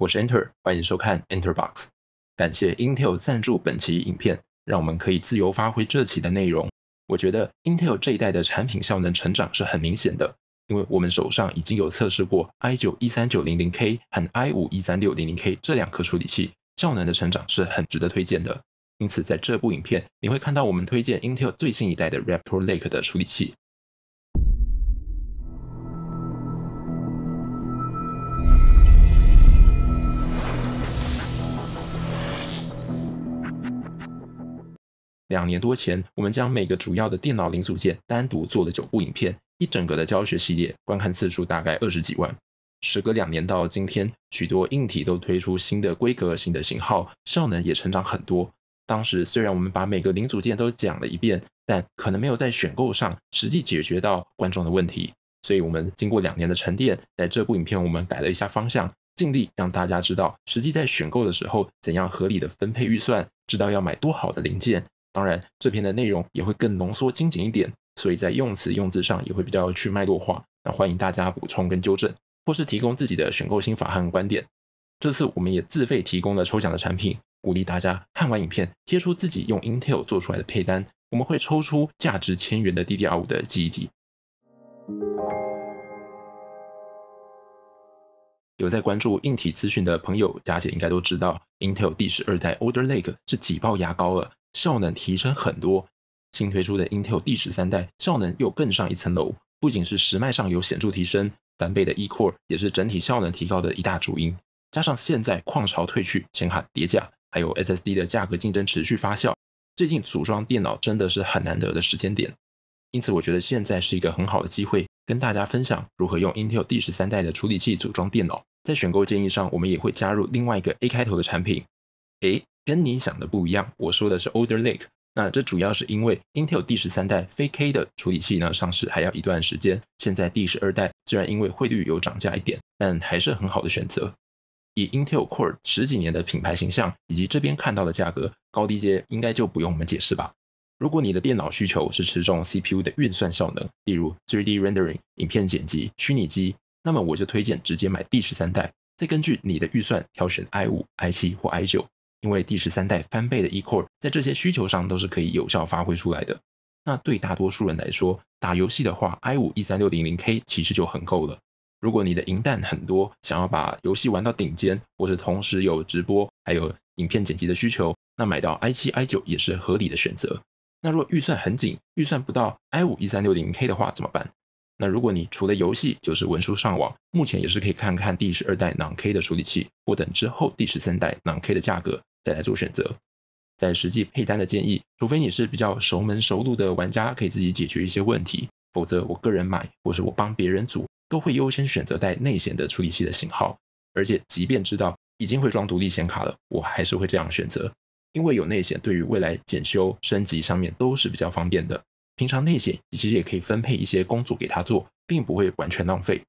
我是 Enter，欢迎收看 Enterbox。感谢 Intel 赞助本期影片，让我们可以自由发挥这期的内容。我觉得 Intel 这一代的产品效能成长是很明显的，因为我们手上已经有测试过 i9 一三九零零 K 和 i5 一三六零零 K 这两颗处理器，效能的成长是很值得推荐的。因此，在这部影片你会看到我们推荐 Intel 最新一代的 Raptor Lake 的处理器。两年多前，我们将每个主要的电脑零组件单独做了九部影片，一整个的教学系列，观看次数大概二十几万。时隔两年到今天，许多硬体都推出新的规格、新的型号，效能也成长很多。当时虽然我们把每个零组件都讲了一遍，但可能没有在选购上实际解决到观众的问题。所以我们经过两年的沉淀，在这部影片我们改了一下方向，尽力让大家知道实际在选购的时候怎样合理的分配预算，知道要买多好的零件。当然，这篇的内容也会更浓缩精简一点，所以在用词用字上也会比较去脉络化。那欢迎大家补充跟纠正，或是提供自己的选购心法和观点。这次我们也自费提供了抽奖的产品，鼓励大家看完影片贴出自己用 Intel 做出来的配单，我们会抽出价值千元的 DDR5 的记忆体。有在关注硬体资讯的朋友，佳姐应该都知道 Intel 第十二代 Order Lake 是挤爆牙膏了。效能提升很多，新推出的 Intel 第十三代效能又更上一层楼。不仅是时脉上有显著提升，翻倍的 E Core 也是整体效能提高的一大主因。加上现在矿潮退去，显卡叠价，还有 SSD 的价格竞争持续发酵，最近组装电脑真的是很难得的时间点。因此，我觉得现在是一个很好的机会，跟大家分享如何用 Intel 第十三代的处理器组装电脑。在选购建议上，我们也会加入另外一个 A 开头的产品。诶，跟你想的不一样，我说的是 older lake。那这主要是因为 Intel 第十三代非 K 的处理器呢上市还要一段时间，现在第十二代虽然因为汇率有涨价一点，但还是很好的选择。以 Intel Core 十几年的品牌形象以及这边看到的价格高低阶，应该就不用我们解释吧？如果你的电脑需求是吃重 CPU 的运算效能，例如 3D rendering、影片剪辑、虚拟机，那么我就推荐直接买第十三代，再根据你的预算挑选 i 五、i 七或 i 九。因为第十三代翻倍的 E Core 在这些需求上都是可以有效发挥出来的。那对大多数人来说，打游戏的话，i 五一三六零零 K 其实就很够了。如果你的银弹很多，想要把游戏玩到顶尖，或者同时有直播还有影片剪辑的需求，那买到 i 七 i 九也是合理的选择。那若预算很紧，预算不到 i 五一三六零 K 的话怎么办？那如果你除了游戏就是文书上网，目前也是可以看看第十二代 Non K 的处理器，或等之后第十三代 Non K 的价格再来做选择。在实际配单的建议，除非你是比较熟门熟路的玩家，可以自己解决一些问题，否则我个人买或是我帮别人组，都会优先选择带内显的处理器的型号。而且即便知道已经会装独立显卡了，我还是会这样选择，因为有内显对于未来检修升级上面都是比较方便的。平常内些你其实也可以分配一些工作给他做，并不会完全浪费。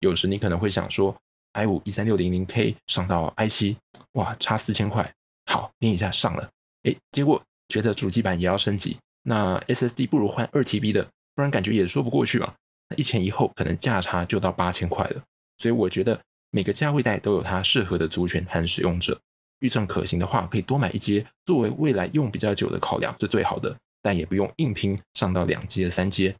有时你可能会想说，i 五一三六零零 k 上到 i 七，哇，差四千块，好，念一下上了，哎，结果觉得主机板也要升级，那 ssd 不如换二 tb 的，不然感觉也说不过去嘛。那一前一后可能价差就到八千块了。所以我觉得每个价位带都有它适合的族群和使用者，预算可行的话，可以多买一些，作为未来用比较久的考量是最好的。但也不用硬拼上到两阶的三阶，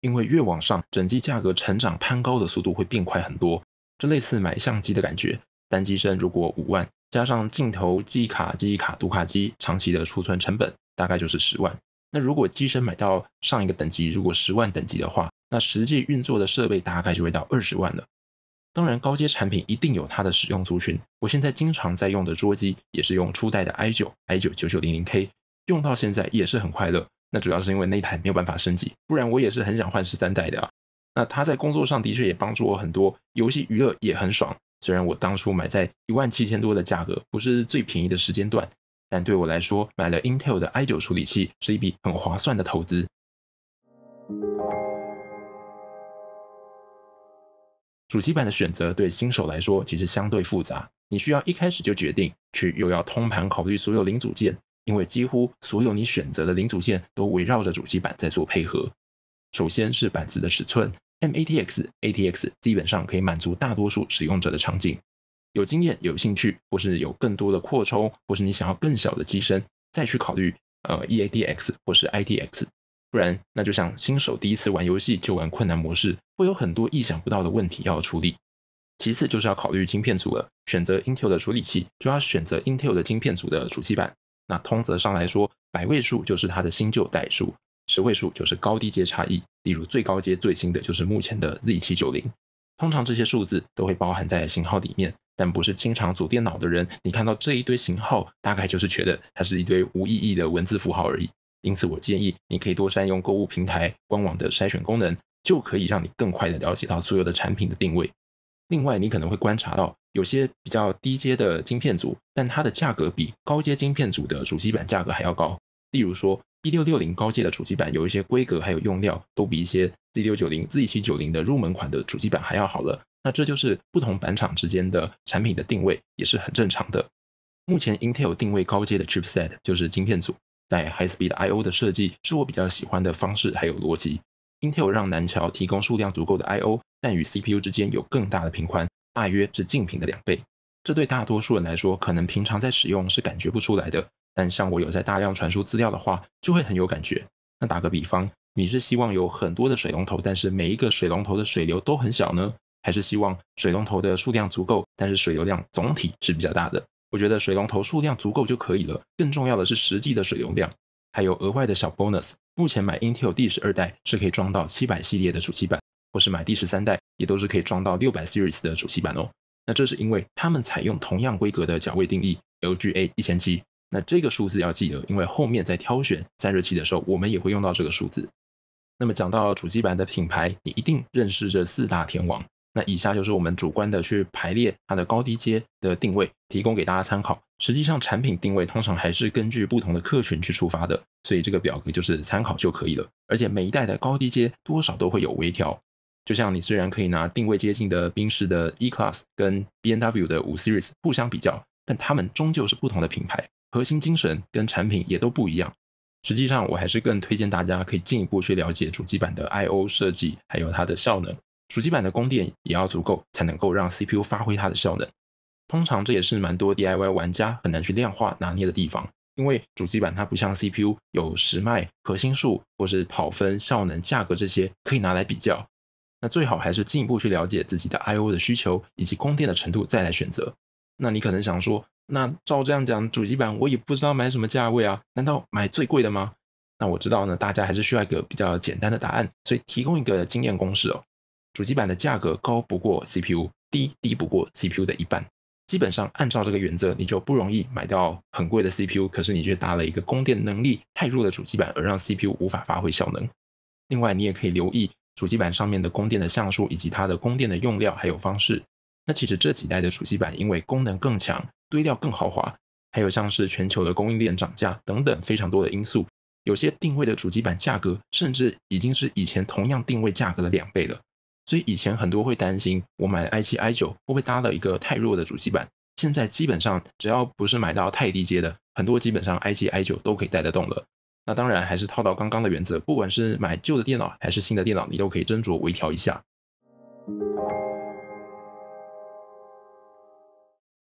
因为越往上整机价格成长攀高的速度会变快很多，这类似买相机的感觉。单机身如果五万，加上镜头、记忆卡、记忆卡读卡机，长期的储存成本大概就是十万。那如果机身买到上一个等级，如果十万等级的话，那实际运作的设备大概就会到二十万了。当然，高阶产品一定有它的使用族群。我现在经常在用的桌机，也是用初代的 i 九 i 九九九零零 K。用到现在也是很快乐，那主要是因为那台没有办法升级，不然我也是很想换十三代的啊。那它在工作上的确也帮助我很多，游戏娱乐也很爽。虽然我当初买在一万七千多的价格不是最便宜的时间段，但对我来说买了 Intel 的 i9 处理器是一笔很划算的投资。主机版的选择对新手来说其实相对复杂，你需要一开始就决定，却又要通盘考虑所有零组件。因为几乎所有你选择的零组件都围绕着主机板在做配合。首先是板子的尺寸，M A T X A T X 基本上可以满足大多数使用者的场景。有经验、有兴趣，或是有更多的扩充，或是你想要更小的机身，再去考虑呃 E A T X 或是 I T X。不然，那就像新手第一次玩游戏就玩困难模式，会有很多意想不到的问题要处理。其次就是要考虑晶片组了，选择 Intel 的处理器，就要选择 Intel 的晶片组的主机板。那通则上来说，百位数就是它的新旧代数，十位数就是高低阶差异。例如最高阶最新的就是目前的 Z790。通常这些数字都会包含在型号里面，但不是经常组电脑的人，你看到这一堆型号，大概就是觉得它是一堆无意义的文字符号而已。因此，我建议你可以多善用购物平台官网的筛选功能，就可以让你更快的了解到所有的产品的定位。另外，你可能会观察到有些比较低阶的晶片组，但它的价格比高阶晶片组的主机板价格还要高。例如说，i 六六零高阶的主机板有一些规格还有用料都比一些 z 六九零、z 七九零的入门款的主机板还要好了。那这就是不同板厂之间的产品的定位也是很正常的。目前，Intel 定位高阶的 Chipset 就是晶片组，在 High Speed I/O 的设计是我比较喜欢的方式还有逻辑。Intel 让南桥提供数量足够的 I/O。但与 CPU 之间有更大的频宽，大约是竞品的两倍。这对大多数人来说，可能平常在使用是感觉不出来的。但像我有在大量传输资料的话，就会很有感觉。那打个比方，你是希望有很多的水龙头，但是每一个水龙头的水流都很小呢？还是希望水龙头的数量足够，但是水流量总体是比较大的？我觉得水龙头数量足够就可以了。更重要的是实际的水流量。还有额外的小 bonus，目前买 Intel 第十二代是可以装到七百系列的主机板。或是买第十三代，也都是可以装到六百 Series 的主机板哦。那这是因为他们采用同样规格的脚位定义 LGA 一千七。那这个数字要记得，因为后面在挑选散热器的时候，我们也会用到这个数字。那么讲到主机板的品牌，你一定认识这四大天王。那以下就是我们主观的去排列它的高低阶的定位，提供给大家参考。实际上产品定位通常还是根据不同的客群去出发的，所以这个表格就是参考就可以了。而且每一代的高低阶多少都会有微调。就像你虽然可以拿定位接近的宾士的 E Class 跟 B M W 的五 Series 不相比较，但它们终究是不同的品牌，核心精神跟产品也都不一样。实际上，我还是更推荐大家可以进一步去了解主机板的 I O 设计，还有它的效能。主机板的供电也要足够，才能够让 C P U 发挥它的效能。通常这也是蛮多 D I Y 玩家很难去量化拿捏的地方，因为主机板它不像 C P U 有时脉、核心数或是跑分、效能、价格这些可以拿来比较。那最好还是进一步去了解自己的 I/O 的需求以及供电的程度，再来选择。那你可能想说，那照这样讲，主机板我也不知道买什么价位啊？难道买最贵的吗？那我知道呢，大家还是需要一个比较简单的答案，所以提供一个经验公式哦。主机板的价格高不过 CPU，低低不过 CPU 的一半。基本上按照这个原则，你就不容易买到很贵的 CPU，可是你却搭了一个供电能力太弱的主机板，而让 CPU 无法发挥效能。另外，你也可以留意。主机板上面的供电的像素，以及它的供电的用料还有方式，那其实这几代的主机板因为功能更强，堆料更豪华，还有像是全球的供应链涨价等等非常多的因素，有些定位的主机板价格甚至已经是以前同样定位价格的两倍了。所以以前很多会担心我买 i7、i9 会不会搭了一个太弱的主机板，现在基本上只要不是买到太低阶的，很多基本上 i7、i9 都可以带得动了。那当然还是套到刚刚的原则，不管是买旧的电脑还是新的电脑，你都可以斟酌微调一下。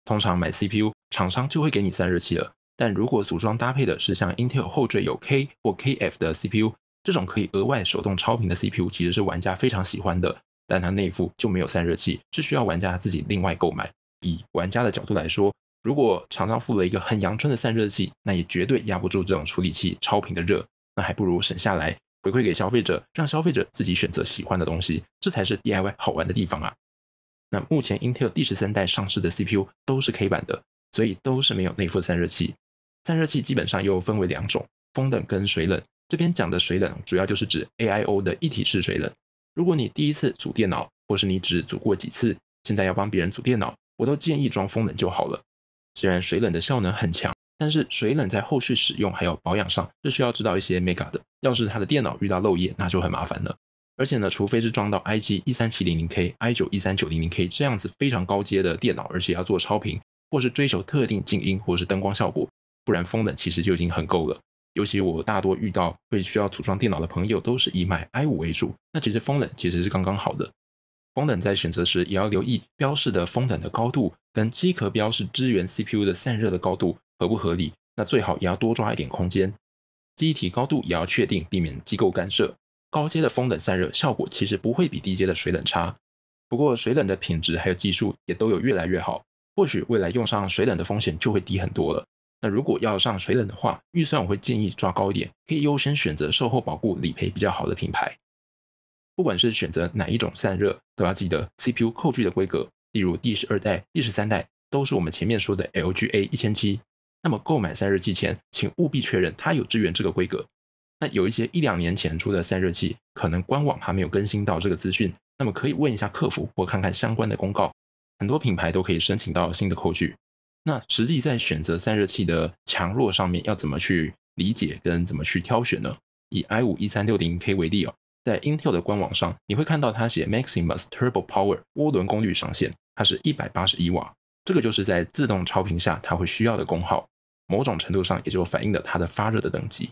通常买 CPU 厂商就会给你散热器了，但如果组装搭配的是像 Intel 后缀有 K 或 KF 的 CPU，这种可以额外手动超频的 CPU 其实是玩家非常喜欢的，但它内附就没有散热器，是需要玩家自己另外购买。以玩家的角度来说。如果厂商附了一个很阳春的散热器，那也绝对压不住这种处理器超频的热，那还不如省下来回馈给消费者，让消费者自己选择喜欢的东西，这才是 DIY 好玩的地方啊！那目前 Intel 第十三代上市的 CPU 都是 K 版的，所以都是没有内附散热器。散热器基本上又分为两种，风冷跟水冷。这边讲的水冷主要就是指 AIO 的一体式水冷。如果你第一次组电脑，或是你只组过几次，现在要帮别人组电脑，我都建议装风冷就好了。虽然水冷的效能很强，但是水冷在后续使用还有保养上是需要知道一些 m e g a 的。要是它的电脑遇到漏液，那就很麻烦了。而且呢，除非是装到 i7 一三七零零 k、i9 一三九零零 k 这样子非常高阶的电脑，而且要做超频，或是追求特定静音，或是灯光效果，不然风冷其实就已经很够了。尤其我大多遇到会需要组装电脑的朋友，都是以买 i5 为主，那其实风冷其实是刚刚好的。风冷在选择时也要留意标示的风冷的高度跟机壳标示支援 CPU 的散热的高度合不合理。那最好也要多抓一点空间，机体高度也要确定，避免机构干涉。高阶的风冷散热效果其实不会比低阶的水冷差，不过水冷的品质还有技术也都有越来越好，或许未来用上水冷的风险就会低很多了。那如果要上水冷的话，预算我会建议抓高一点，可以优先选择售后保护理赔比较好的品牌。不管是选择哪一种散热，都要记得 CPU 扣具的规格，例如第十二代、第十三代，都是我们前面说的 LGA 一千七。那么购买散热器前，请务必确认它有支援这个规格。那有一些一两年前出的散热器，可能官网还没有更新到这个资讯，那么可以问一下客服或看看相关的公告。很多品牌都可以申请到新的扣具。那实际在选择散热器的强弱上面，要怎么去理解跟怎么去挑选呢？以 i 五一三六零 K 为例哦。在 Intel 的官网上，你会看到它写 Maximus Turbo Power 涡轮功率上限，它是一百八十一瓦。这个就是在自动超频下它会需要的功耗，某种程度上也就反映了它的发热的等级。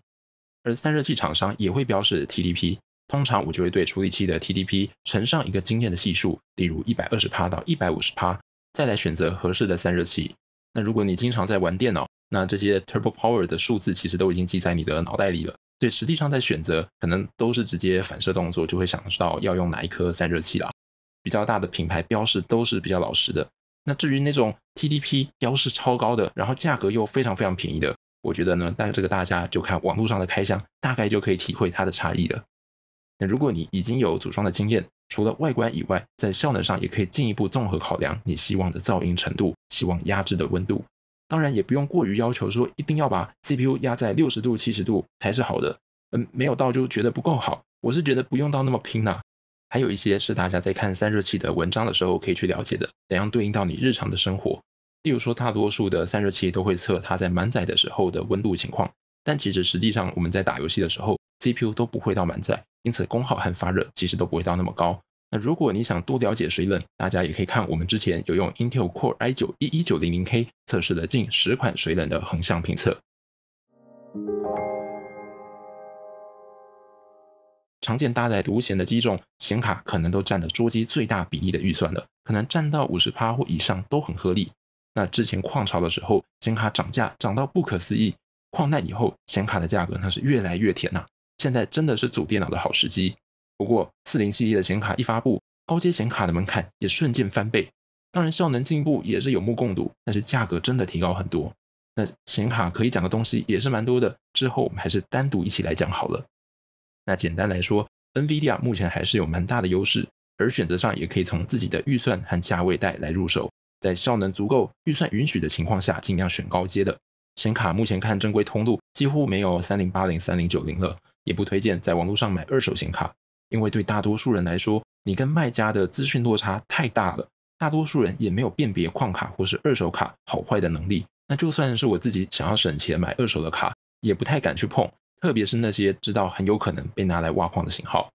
而散热器厂商也会标示 TDP，通常我就会对处理器的 TDP 乘上一个经验的系数，例如一百二十帕到一百五十帕，再来选择合适的散热器。那如果你经常在玩电脑，那这些 Turbo Power 的数字其实都已经记在你的脑袋里了。对，实际上在选择，可能都是直接反射动作，就会想到要用哪一颗散热器了。比较大的品牌标识都是比较老实的。那至于那种 TDP 标识超高的，然后价格又非常非常便宜的，我觉得呢，但这个大家就看网络上的开箱，大概就可以体会它的差异了。那如果你已经有组装的经验，除了外观以外，在效能上也可以进一步综合考量你希望的噪音程度，希望压制的温度。当然也不用过于要求说一定要把 CPU 压在六十度、七十度才是好的，嗯，没有到就觉得不够好。我是觉得不用到那么拼呐。还有一些是大家在看散热器的文章的时候可以去了解的，怎样对应到你日常的生活。例如说，大多数的散热器都会测它在满载的时候的温度情况，但其实实际上我们在打游戏的时候 CPU 都不会到满载，因此功耗和发热其实都不会到那么高。那如果你想多了解水冷，大家也可以看我们之前有用 Intel Core i9 一一九零零 K 测试了近十款水冷的横向评测。常见搭载独显的机种显卡，可能都占了桌机最大比例的预算了，可能占到五十趴或以上都很合理。那之前矿潮的时候，显卡涨价涨到不可思议，矿难以后，显卡的价格那是越来越甜呐，现在真的是组电脑的好时机。不过，四零系列的显卡一发布，高阶显卡的门槛也瞬间翻倍。当然，效能进步也是有目共睹，但是价格真的提高很多。那显卡可以讲的东西也是蛮多的，之后我们还是单独一起来讲好了。那简单来说，NVIDIA 目前还是有蛮大的优势，而选择上也可以从自己的预算和价位带来入手。在效能足够、预算允许的情况下，尽量选高阶的显卡。目前看正规通路几乎没有三零八零、三零九零了，也不推荐在网络上买二手显卡。因为对大多数人来说，你跟卖家的资讯落差太大了，大多数人也没有辨别矿卡或是二手卡好坏的能力。那就算是我自己想要省钱买二手的卡，也不太敢去碰，特别是那些知道很有可能被拿来挖矿的型号。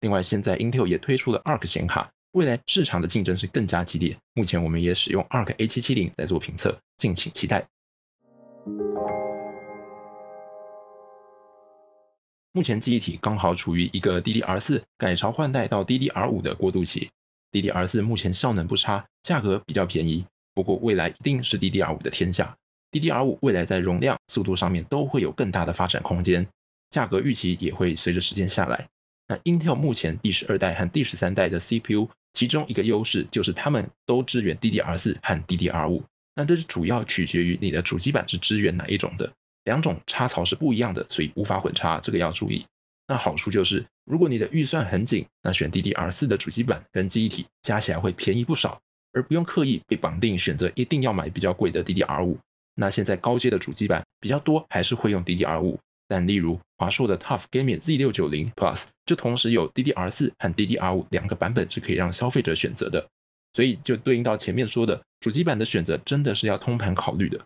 另外，现在 Intel 也推出了 Arc 显卡，未来市场的竞争是更加激烈。目前我们也使用 Arc A770 在做评测，敬请期待。目前记忆体刚好处于一个 DDR 四改朝换代到 DDR 五的过渡期，DDR 四目前效能不差，价格比较便宜，不过未来一定是 DDR 五的天下。DDR 五未来在容量、速度上面都会有更大的发展空间，价格预期也会随着时间下来。那 Intel 目前第十二代和第十三代的 CPU，其中一个优势就是他们都支援 DDR 四和 DDR 五，那这是主要取决于你的主机板是支援哪一种的。两种插槽是不一样的，所以无法混插，这个要注意。那好处就是，如果你的预算很紧，那选 DDR 四的主机板跟记忆体加起来会便宜不少，而不用刻意被绑定选择一定要买比较贵的 DDR 五。那现在高阶的主机板比较多，还是会用 DDR 五。但例如华硕的 Tough Gaming Z 六九零 Plus 就同时有 DDR 四和 DDR 五两个版本是可以让消费者选择的，所以就对应到前面说的主机板的选择真的是要通盘考虑的。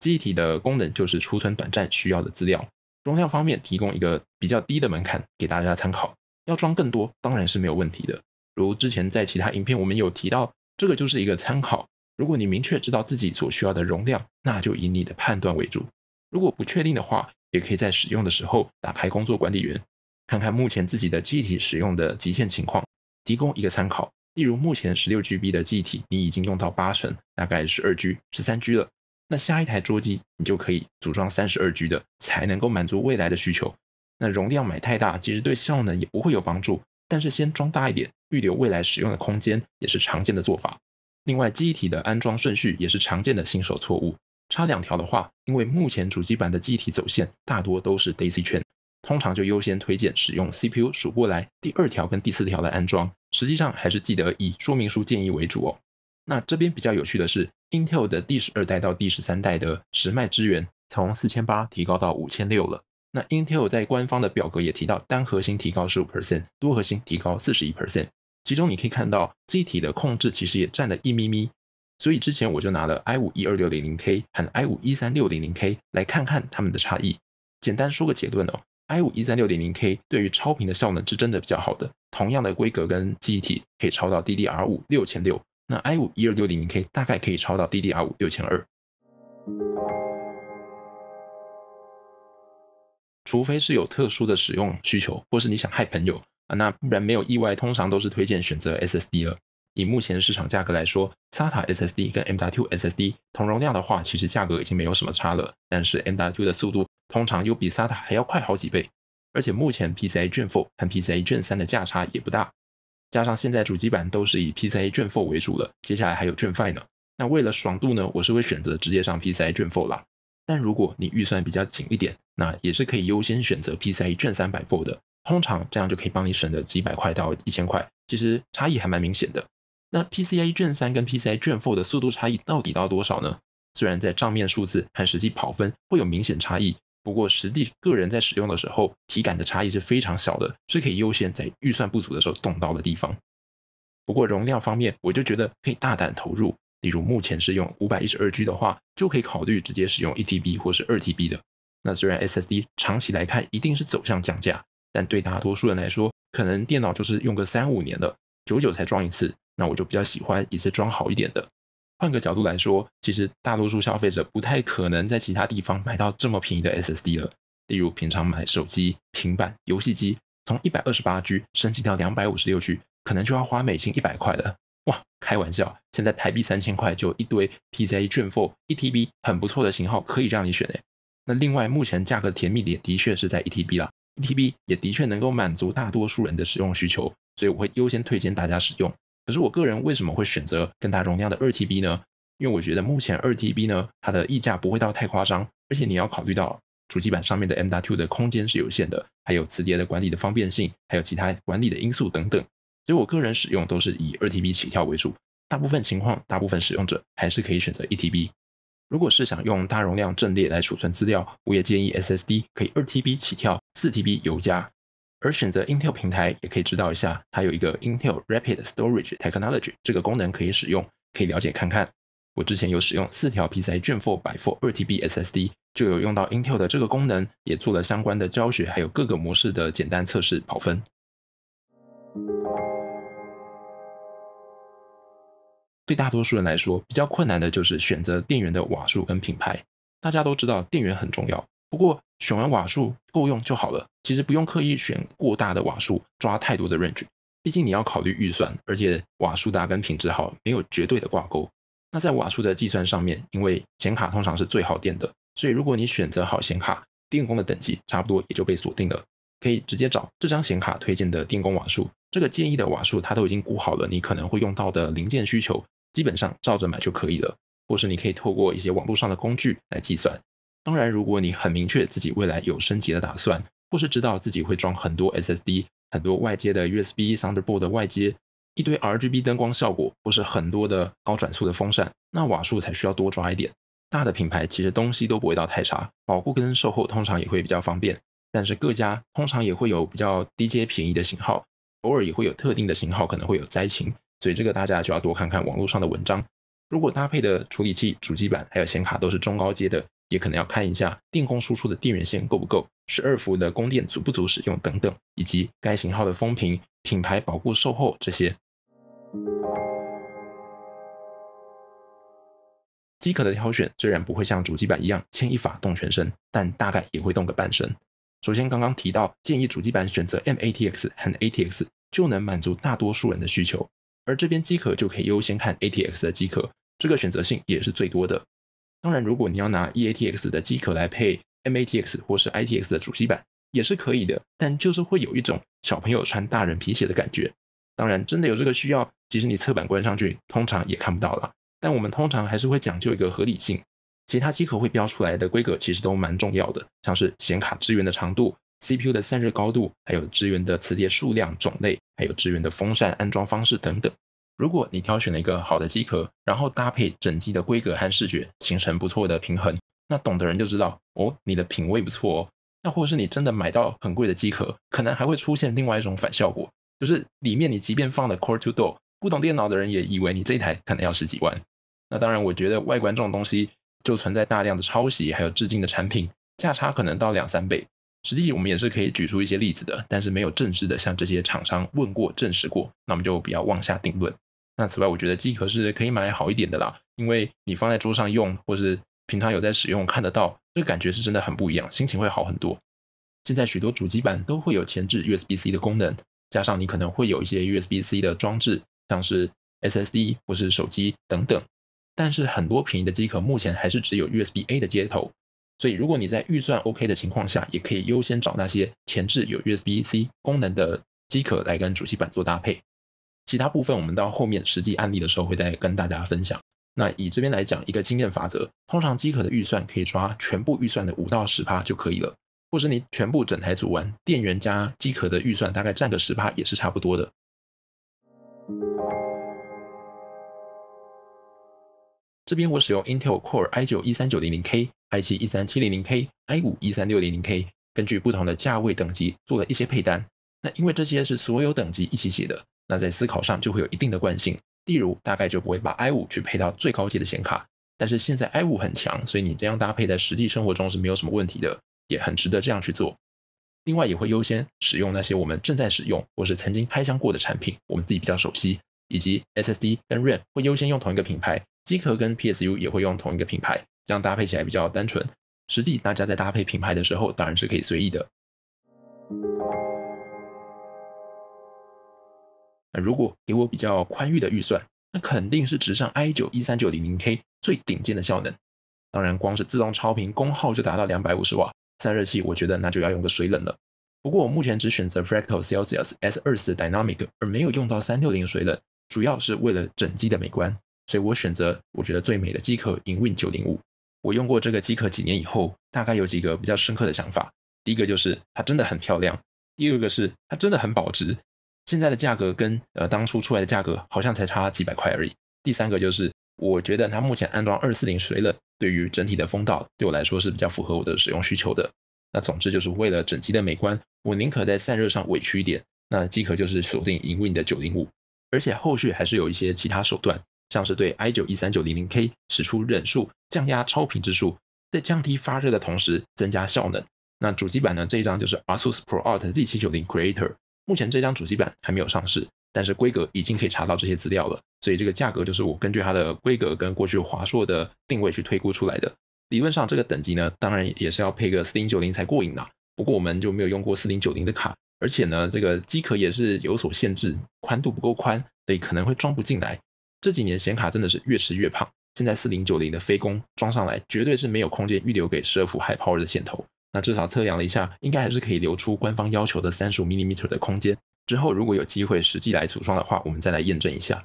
记忆体的功能就是储存短暂需要的资料，容量方面提供一个比较低的门槛给大家参考。要装更多当然是没有问题的。如之前在其他影片我们有提到，这个就是一个参考。如果你明确知道自己所需要的容量，那就以你的判断为主。如果不确定的话，也可以在使用的时候打开工作管理员，看看目前自己的记忆体使用的极限情况，提供一个参考。例如目前十六 G B 的记忆体，你已经用到八成，大概是二 G、十三 G 了。那下一台桌机，你就可以组装三十二 G 的，才能够满足未来的需求。那容量买太大，其实对效能也不会有帮助。但是先装大一点，预留未来使用的空间，也是常见的做法。另外，机体的安装顺序也是常见的新手错误。插两条的话，因为目前主机板的机体走线大多都是 Daisy 通常就优先推荐使用 CPU 数过来第二条跟第四条来安装。实际上还是记得以说明书建议为主哦。那这边比较有趣的是，Intel 的第十二代到第十三代的时脉支援从四千八提高到五千六了。那 Intel 在官方的表格也提到，单核心提高十五 percent，多核心提高四十一 percent。其中你可以看到，机体的控制其实也占了一咪咪。所以之前我就拿了 i5 一二六零零 K 和 i5 一三六零零 K 来看看它们的差异。简单说个结论哦，i5 一三六零零 K 对于超频的效能是真的比较好的。同样的规格跟机体，可以超到 DDR 五六千六。那 i 五一二六零零 K 大概可以超到 DDR 五六千二，除非是有特殊的使用需求，或是你想害朋友啊，那不然没有意外，通常都是推荐选择 SSD 了。以目前市场价格来说，SATA SSD 跟 M.2 SSD 同容量的话，其实价格已经没有什么差了。但是 M.2 的速度通常又比 SATA 还要快好几倍，而且目前 PCI Gen Four 和 PCI Gen 三的价差也不大。加上现在主机板都是以 PCIe Gen4 为主的，接下来还有 Gen5 呢。那为了爽度呢，我是会选择直接上 PCIe Gen4 啦。但如果你预算比较紧一点，那也是可以优先选择 PCIe g e n 3 u r 的。通常这样就可以帮你省的几百块到一千块，其实差异还蛮明显的。那 PCIe Gen3 跟 PCIe Gen4 的速度差异到底到多少呢？虽然在账面数字和实际跑分会有明显差异。不过实际个人在使用的时候，体感的差异是非常小的，是可以优先在预算不足的时候动刀的地方。不过容量方面，我就觉得可以大胆投入。例如目前是用五百一十二 G 的话，就可以考虑直接使用一 TB 或者是二 TB 的。那虽然 SSD 长期来看一定是走向降价，但对大多数人来说，可能电脑就是用个三五年的，久久才装一次。那我就比较喜欢一次装好一点的。换个角度来说，其实大多数消费者不太可能在其他地方买到这么便宜的 SSD 了。例如，平常买手机、平板、游戏机，从一百二十八 G 升级到两百五十六 G，可能就要花美金一百块了。哇，开玩笑！现在台币三千块就一堆 PZ g e n 4 E T B 很不错的型号可以让你选诶。那另外，目前价格甜蜜点的确是在 E T B 啦 e T B 也的确能够满足大多数人的使用需求，所以我会优先推荐大家使用。可是我个人为什么会选择更大容量的二 TB 呢？因为我觉得目前二 TB 呢，它的溢价不会到太夸张，而且你要考虑到主机板上面的 M.2 的空间是有限的，还有磁碟的管理的方便性，还有其他管理的因素等等。所以我个人使用都是以二 TB 起跳为主，大部分情况，大部分使用者还是可以选择一 TB。如果是想用大容量阵列来储存资料，我也建议 SSD 可以二 TB 起跳，四 TB 有加。而选择 Intel 平台，也可以知道一下，它有一个 Intel Rapid Storage Technology 这个功能可以使用，可以了解看看。我之前有使用四条 PCIe 四百4二 TB SSD，就有用到 Intel 的这个功能，也做了相关的教学，还有各个模式的简单测试跑分。对大多数人来说，比较困难的就是选择电源的瓦数跟品牌。大家都知道，电源很重要。不过选完瓦数够用就好了，其实不用刻意选过大的瓦数抓太多的 range，毕竟你要考虑预算，而且瓦数大跟品质好没有绝对的挂钩。那在瓦数的计算上面，因为显卡通常是最耗电的，所以如果你选择好显卡，电工的等级差不多也就被锁定了，可以直接找这张显卡推荐的电工瓦数。这个建议的瓦数它都已经估好了，你可能会用到的零件需求基本上照着买就可以了，或是你可以透过一些网络上的工具来计算。当然，如果你很明确自己未来有升级的打算，或是知道自己会装很多 SSD、很多外接的 USB Thunderbolt 的外接一堆 RGB 灯光效果，或是很多的高转速的风扇，那瓦数才需要多抓一点。大的品牌其实东西都不会到太差，保护跟售后通常也会比较方便。但是各家通常也会有比较低阶便宜的型号，偶尔也会有特定的型号可能会有灾情，所以这个大家就要多看看网络上的文章。如果搭配的处理器、主机板还有显卡都是中高阶的。也可能要看一下电工输出的电源线够不够，十二伏的供电足不足使用等等，以及该型号的风屏、品牌、保护、售后这些。机壳的挑选虽然不会像主机板一样牵一发动全身，但大概也会动个半身。首先刚刚提到建议主机板选择 M A T X 和 A T X 就能满足大多数人的需求，而这边机壳就可以优先看 A T X 的机壳，这个选择性也是最多的。当然，如果你要拿 E A T X 的机壳来配 M A T X 或是 I T X 的主机板，也是可以的，但就是会有一种小朋友穿大人皮鞋的感觉。当然，真的有这个需要，其实你侧板关上去，通常也看不到了。但我们通常还是会讲究一个合理性。其他机壳会标出来的规格，其实都蛮重要的，像是显卡支援的长度、C P U 的散热高度，还有支援的磁铁数量、种类，还有支援的风扇安装方式等等。如果你挑选了一个好的机壳，然后搭配整机的规格和视觉，形成不错的平衡，那懂的人就知道哦，你的品味不错哦。那或是你真的买到很贵的机壳，可能还会出现另外一种反效果，就是里面你即便放了 Core Two Duo，不懂电脑的人也以为你这一台可能要十几万。那当然，我觉得外观这种东西就存在大量的抄袭还有致敬的产品，价差可能到两三倍。实际我们也是可以举出一些例子的，但是没有正式的向这些厂商问过、证实过，那我们就不要妄下定论。那此外，我觉得机壳是可以买好一点的啦，因为你放在桌上用，或是平常有在使用，看得到，这个感觉是真的很不一样，心情会好很多。现在许多主机板都会有前置 USB-C 的功能，加上你可能会有一些 USB-C 的装置，像是 SSD 或是手机等等。但是很多便宜的机壳目前还是只有 USB-A 的接头。所以，如果你在预算 OK 的情况下，也可以优先找那些前置有 USB C 功能的机壳来跟主机板做搭配。其他部分我们到后面实际案例的时候会再跟大家分享。那以这边来讲，一个经验法则，通常机壳的预算可以抓全部预算的五到十趴就可以了，或是你全部整台组完电源加机壳的预算大概占个十趴也是差不多的。这边我使用 Intel Core i9 一三九零零 K、i7 一三七零零 K、i5 一三六零零 K，根据不同的价位等级做了一些配单。那因为这些是所有等级一起写的，那在思考上就会有一定的惯性。例如，大概就不会把 i5 去配到最高阶的显卡。但是现在 i5 很强，所以你这样搭配在实际生活中是没有什么问题的，也很值得这样去做。另外，也会优先使用那些我们正在使用或是曾经开箱过的产品，我们自己比较熟悉，以及 SSD 跟 RAM 会优先用同一个品牌。机壳跟 PSU 也会用同一个品牌，这样搭配起来比较单纯。实际大家在搭配品牌的时候，当然是可以随意的。那如果给我比较宽裕的预算，那肯定是直上 i9 一三九零零 K 最顶尖的效能。当然，光是自动超频功耗就达到两百五十瓦，散热器我觉得那就要用个水冷了。不过我目前只选择 Fractal Celsius S24 Dynamic，而没有用到三六零水冷，主要是为了整机的美观。所以我选择我觉得最美的机壳，InWin 九零五。我用过这个机壳几年以后，大概有几个比较深刻的想法。第一个就是它真的很漂亮，第二个是它真的很保值，现在的价格跟呃当初出来的价格好像才差几百块而已。第三个就是我觉得它目前安装二四零水冷，对于整体的风道对我来说是比较符合我的使用需求的。那总之就是为了整机的美观，我宁可在散热上委屈一点。那机壳就是锁定 InWin 的九零五，而且后续还是有一些其他手段。像是对 i 九一三九零零 K 使出忍术降压超频之术，在降低发热的同时增加效能。那主机板呢？这一张就是 ASUS ProArt Z 七九零 Creator。目前这张主机板还没有上市，但是规格已经可以查到这些资料了。所以这个价格就是我根据它的规格跟过去华硕的定位去推估出来的。理论上这个等级呢，当然也是要配个四零九零才过瘾的。不过我们就没有用过四零九零的卡，而且呢，这个机壳也是有所限制，宽度不够宽，所以可能会装不进来。这几年显卡真的是越吃越胖，现在四零九零的飞攻装上来绝对是没有空间预留给射伏 High Power 的线头，那至少测量了一下，应该还是可以留出官方要求的三十五 m i i m e t e r 的空间。之后如果有机会实际来组装的话，我们再来验证一下。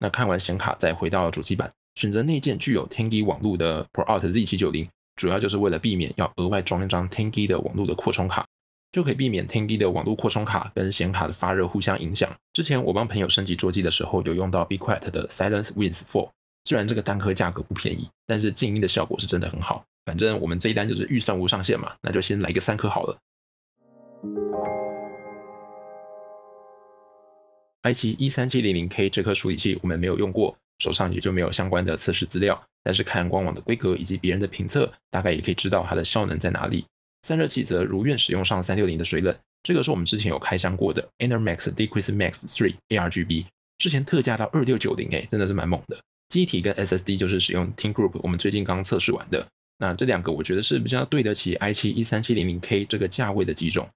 那看完显卡再回到主机板，选择内建具有 t e n g y 网络的 ProArt Z 七九零，主要就是为了避免要额外装一张 t e n g y 的网络的扩充卡。就可以避免 t d 机的网络扩充卡跟显卡的发热互相影响。之前我帮朋友升级桌机的时候，有用到 Be Quiet 的 Silence w i n g s 4，虽然这个单颗价格不便宜，但是静音的效果是真的很好。反正我们这一单就是预算无上限嘛，那就先来个三颗好了。i7 一三七零零 K 这颗处理器我们没有用过，手上也就没有相关的测试资料，但是看官网的规格以及别人的评测，大概也可以知道它的效能在哪里。散热器则如愿使用上三六零的水冷，这个是我们之前有开箱过的 e n e r Max d e c r e s e Max 3 ARGB，之前特价到二六九零诶，真的是蛮猛的。机体跟 SSD 就是使用 Team Group，我们最近刚测试完的。那这两个我觉得是比较对得起 i7 一三七零零 K 这个价位的几种。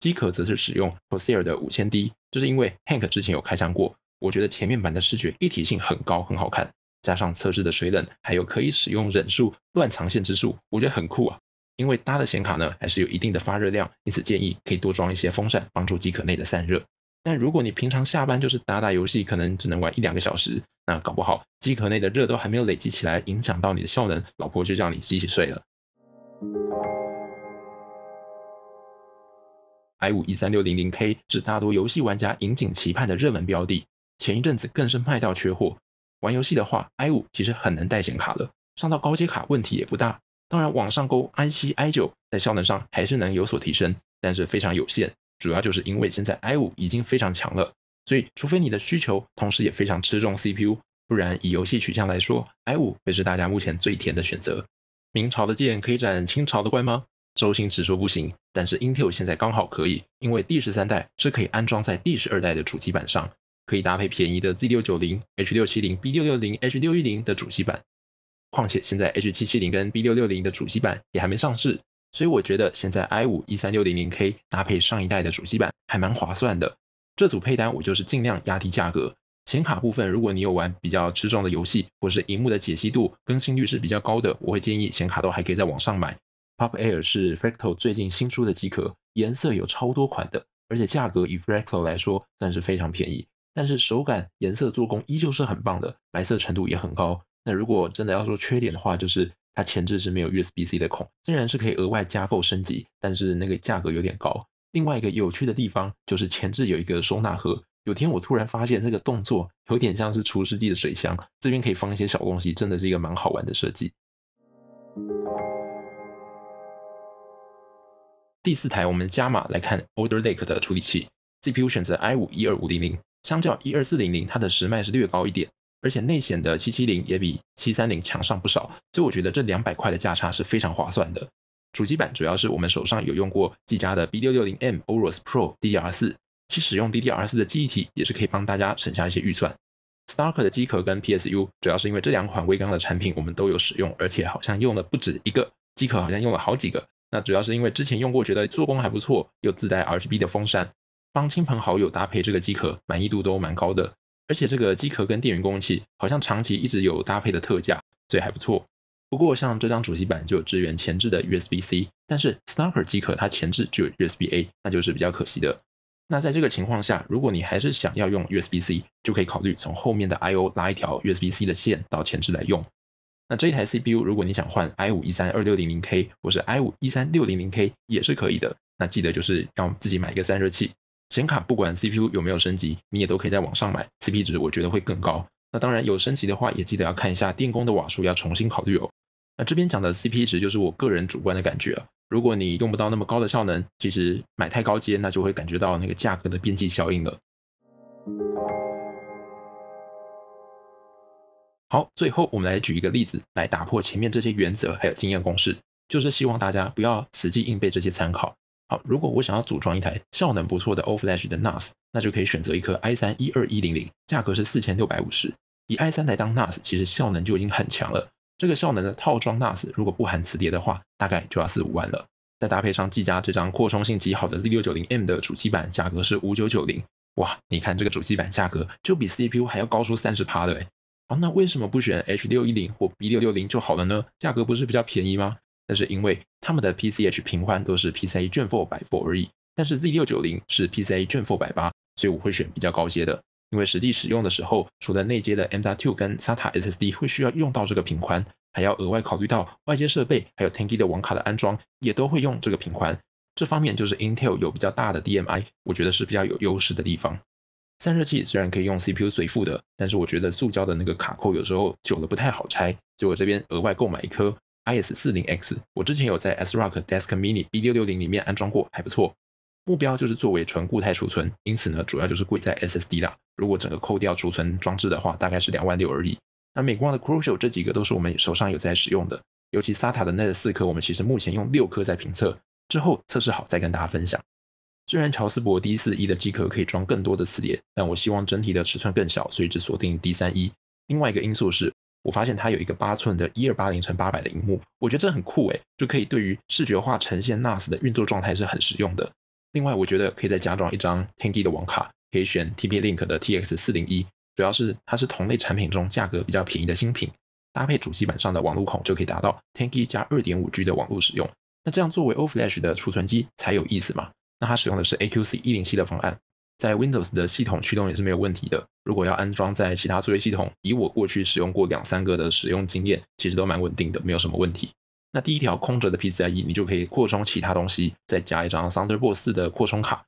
机壳则是使用 p o r s e r 的五千 D，就是因为 Hank 之前有开箱过，我觉得前面板的视觉一体性很高，很好看。加上测试的水冷，还有可以使用忍术乱藏线之术，我觉得很酷啊。因为搭的显卡呢，还是有一定的发热量，因此建议可以多装一些风扇，帮助机壳内的散热。但如果你平常下班就是打打游戏，可能只能玩一两个小时，那搞不好机壳内的热都还没有累积起来，影响到你的效能，老婆就叫你洗洗睡了。i 五一三六零零 K 是大多游戏玩家引颈期盼的热门标的，前一阵子更是卖到缺货。玩游戏的话，i 五其实很能带显卡了，上到高阶卡问题也不大。当然，网上购 i 七 i 九在效能上还是能有所提升，但是非常有限，主要就是因为现在 i 五已经非常强了，所以除非你的需求同时也非常吃重 CPU，不然以游戏取向来说，i 五会是大家目前最甜的选择。明朝的剑可以斩清朝的怪吗？周星驰说不行，但是 Intel 现在刚好可以，因为第十三代是可以安装在第十二代的主机板上，可以搭配便宜的 Z 六九零、H 六七零、B 六六零、H 六一零的主机板。况且现在 H 七七零跟 B 六六零的主机版也还没上市，所以我觉得现在 i 五一三六零零 K 搭配上一代的主机版还蛮划算的。这组配单我就是尽量压低价格。显卡部分，如果你有玩比较吃重的游戏，或是荧幕的解析度更新率是比较高的，我会建议显卡都还可以在网上买。Pop Air 是 Fractal 最近新出的机壳，颜色有超多款的，而且价格以 Fractal 来说算是非常便宜，但是手感、颜色、做工依旧是很棒的，白色程度也很高。那如果真的要说缺点的话，就是它前置是没有 USB C 的孔，虽然是可以额外加购升级，但是那个价格有点高。另外一个有趣的地方就是前置有一个收纳盒，有天我突然发现这个动作有点像是厨师机的水箱，这边可以放一些小东西，真的是一个蛮好玩的设计。第四台我们加码来看 Older Lake 的处理器，CPU 选择 i 五一二五零零，相较一二四零零，它的时脉是略高一点。而且内显的七七零也比七三零强上不少，所以我觉得这两百块的价差是非常划算的。主机板主要是我们手上有用过技嘉的 B 六六零 M a r u r Pro DDR 四，其使用 DDR 四的记忆体也是可以帮大家省下一些预算。Starker 的机壳跟 P S U 主要是因为这两款微钢的产品我们都有使用，而且好像用了不止一个机壳，好像用了好几个。那主要是因为之前用过，觉得做工还不错，又自带 R G B 的风扇，帮亲朋好友搭配这个机壳，满意度都蛮高的。而且这个机壳跟电源供应器好像长期一直有搭配的特价，所以还不错。不过像这张主机板就有支援前置的 USB-C，但是 Snarker 机壳它前置就有 USB-A，那就是比较可惜的。那在这个情况下，如果你还是想要用 USB-C，就可以考虑从后面的 I/O 拉一条 USB-C 的线到前置来用。那这一台 CPU 如果你想换 I5 一三二六零零 K 或是 I5 一三六零零 K 也是可以的。那记得就是要自己买一个散热器。显卡不管 CPU 有没有升级，你也都可以在网上买。CP 值我觉得会更高。那当然有升级的话，也记得要看一下电工的瓦数，要重新考虑哦。那这边讲的 CP 值就是我个人主观的感觉了。如果你用不到那么高的效能，其实买太高阶，那就会感觉到那个价格的边际效应了。好，最后我们来举一个例子，来打破前面这些原则还有经验公式，就是希望大家不要死记硬背这些参考。好，如果我想要组装一台效能不错的 offlash 的 NAS，那就可以选择一颗 i3 一二一零零，价格是四千六百五十。以 i3 来当 NAS，其实效能就已经很强了。这个效能的套装 NAS 如果不含磁碟的话，大概就要四五万了。再搭配上技嘉这张扩充性极好的 Z690M 的主机板，价格是五九九零。哇，你看这个主机板价格就比 CPU 还要高出三十趴的哎。啊，那为什么不选 H610 或 B660 就好了呢？价格不是比较便宜吗？但是因为他们的 PCH 平宽都是 PCE 卷400而已，但是 Z690 是 PCE 卷480，所以我会选比较高阶的。因为实际使用的时候，除了内接的 M.2 跟 SATA SSD 会需要用到这个平宽，还要额外考虑到外接设备还有 t a k 梯的网卡的安装也都会用这个平宽。这方面就是 Intel 有比较大的 DMI，我觉得是比较有优势的地方。散热器虽然可以用 CPU 随附的，但是我觉得塑胶的那个卡扣有时候久了不太好拆，所以我这边额外购买一颗。IS 四零 X，我之前有在 S Rock Desk Mini B 六六零里面安装过，还不错。目标就是作为纯固态储存，因此呢，主要就是贵在 SSD 啦。如果整个扣掉储存装置的话，大概是两万六而已。那美光的 Crucial 这几个都是我们手上有在使用的，尤其 SATA 的那四颗，我们其实目前用六颗在评测，之后测试好再跟大家分享。虽然乔斯伯 D 四一的机壳可以装更多的磁碟，但我希望整体的尺寸更小，所以只锁定 D 三一。另外一个因素是。我发现它有一个八寸的一二八零乘八百的荧幕，我觉得这很酷诶，就可以对于视觉化呈现 NAS 的运作状态是很实用的。另外，我觉得可以再加装一张 t g i 的网卡，可以选 TP-Link 的 TX 四零一，主要是它是同类产品中价格比较便宜的新品，搭配主机板上的网路孔就可以达到 t n g i 加二点五 G 的网路使用。那这样作为 OFlash 的储存机才有意思嘛？那它使用的是 AQC 一零七的方案。在 Windows 的系统驱动也是没有问题的。如果要安装在其他作业系统，以我过去使用过两三个的使用经验，其实都蛮稳定的，没有什么问题。那第一条空着的 PCIe，你就可以扩充其他东西，再加一张 Thunderbolt 四的扩充卡。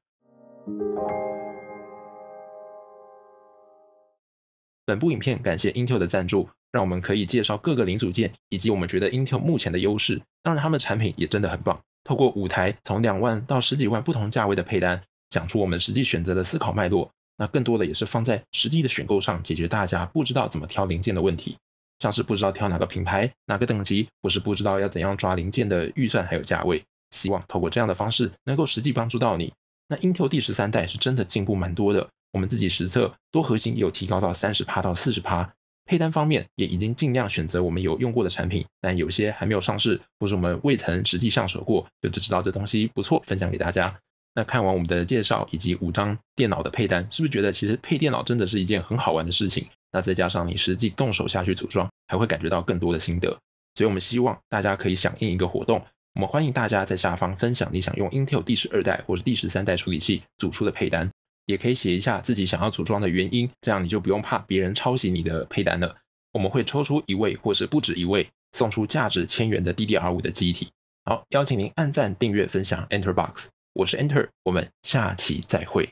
本部影片感谢 Intel 的赞助，让我们可以介绍各个零组件，以及我们觉得 Intel 目前的优势。当然，他们的产品也真的很棒。透过五台从两万到十几万不同价位的配单。讲出我们实际选择的思考脉络，那更多的也是放在实际的选购上，解决大家不知道怎么挑零件的问题，像是不知道挑哪个品牌、哪个等级，或是不知道要怎样抓零件的预算还有价位。希望透过这样的方式，能够实际帮助到你。那 Intel 第十三代是真的进步蛮多的，我们自己实测，多核心有提高到三十趴到四十趴。配单方面也已经尽量选择我们有用过的产品，但有些还没有上市，或是我们未曾实际上手过，就只知道这东西不错，分享给大家。那看完我们的介绍以及五张电脑的配单，是不是觉得其实配电脑真的是一件很好玩的事情？那再加上你实际动手下去组装，还会感觉到更多的心得。所以，我们希望大家可以响应一个活动，我们欢迎大家在下方分享你想用 Intel 第十二代或者第十三代处理器组出的配单，也可以写一下自己想要组装的原因，这样你就不用怕别人抄袭你的配单了。我们会抽出一位或是不止一位，送出价值千元的 DDR5 的机体。好，邀请您按赞、订阅、分享，Enter Box。我是 Enter，我们下期再会。